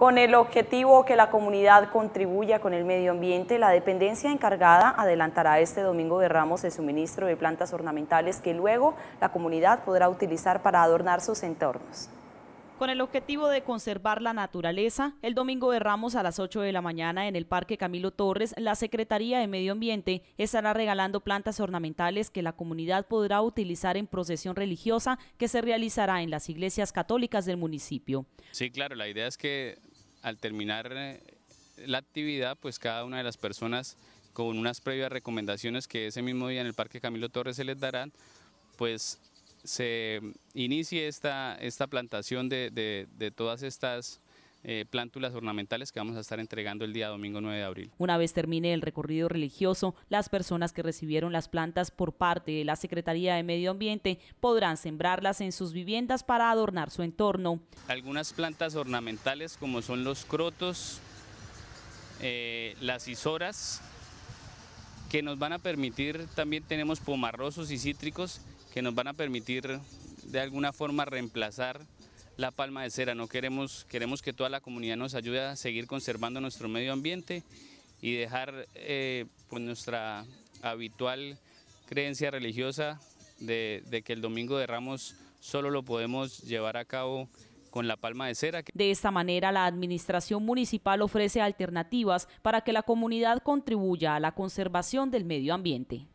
Con el objetivo que la comunidad contribuya con el medio ambiente, la dependencia encargada adelantará este domingo de ramos el suministro de plantas ornamentales que luego la comunidad podrá utilizar para adornar sus entornos. Con el objetivo de conservar la naturaleza, el domingo de Ramos a las 8 de la mañana en el Parque Camilo Torres, la Secretaría de Medio Ambiente estará regalando plantas ornamentales que la comunidad podrá utilizar en procesión religiosa que se realizará en las iglesias católicas del municipio. Sí, claro, la idea es que al terminar eh, la actividad, pues cada una de las personas con unas previas recomendaciones que ese mismo día en el Parque Camilo Torres se les darán, pues se inicie esta, esta plantación de, de todas estas eh, plántulas ornamentales que vamos a estar entregando el día domingo 9 de abril. Una vez termine el recorrido religioso, las personas que recibieron las plantas por parte de la Secretaría de Medio Ambiente podrán sembrarlas en sus viviendas para adornar su entorno. Algunas plantas ornamentales como son los crotos, eh, las isoras, que nos van a permitir, también tenemos pomarrosos y cítricos que nos van a permitir de alguna forma reemplazar la palma de cera, no queremos, queremos que toda la comunidad nos ayude a seguir conservando nuestro medio ambiente y dejar eh, pues nuestra habitual creencia religiosa de, de que el Domingo de Ramos solo lo podemos llevar a cabo con la palma de cera. De esta manera, la administración municipal ofrece alternativas para que la comunidad contribuya a la conservación del medio ambiente.